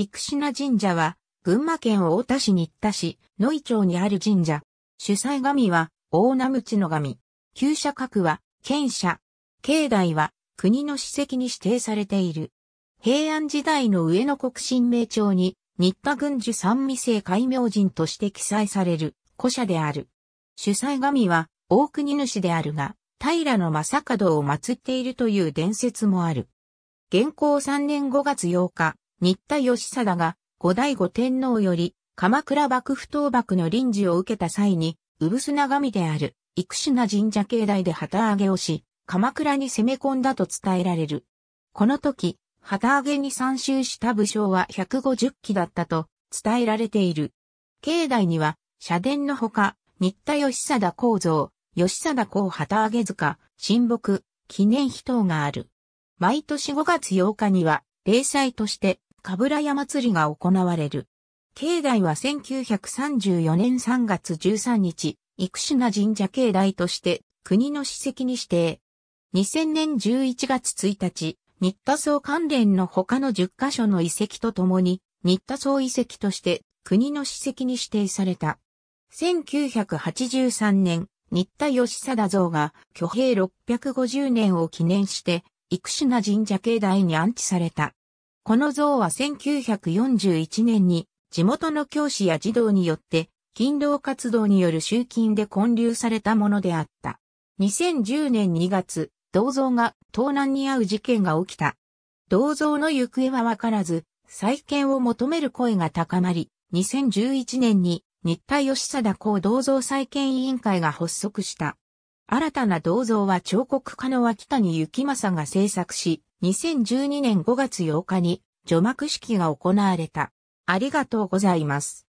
生品神社は、群馬県太田市新田市、野井町にある神社。主祭神は、大名口の神。旧社格は、県社。境内は、国の史跡に指定されている。平安時代の上野国神明町に、新田軍樹三味聖改明人として記載される、古社である。主祭神は、大国主であるが、平の正門を祀っているという伝説もある。現行3年5月8日、新田義貞が後醍醐天皇より鎌倉幕府倒幕の臨時を受けた際に、うぶす砂神である生品神社境内で旗揚げをし、鎌倉に攻め込んだと伝えられる。この時、旗揚げに参集した武将は150機だったと伝えられている。境内には、社殿のほか、新田義貞公造、義貞公旗揚げ塚、神木、記念碑等がある。毎年5月8日には、例祭として、鏑屋祭りが行われる。境内は1934年3月13日、種な神社境内として国の史跡に指定。2000年11月1日、新田荘関連の他の10カ所の遺跡とともに、新田荘遺跡として国の史跡に指定された。1983年、新田義貞像が挙兵650年を記念して、育種な神社境内に安置された。この像は1941年に地元の教師や児童によって勤労活動による集金で建立されたものであった。2010年2月、銅像が盗難に遭う事件が起きた。銅像の行方はわからず、再建を求める声が高まり、2011年に日田吉貞公銅像再建委員会が発足した。新たな銅像は彫刻家の脇谷幸正が制作し、2012年5月8日に除幕式が行われた。ありがとうございます。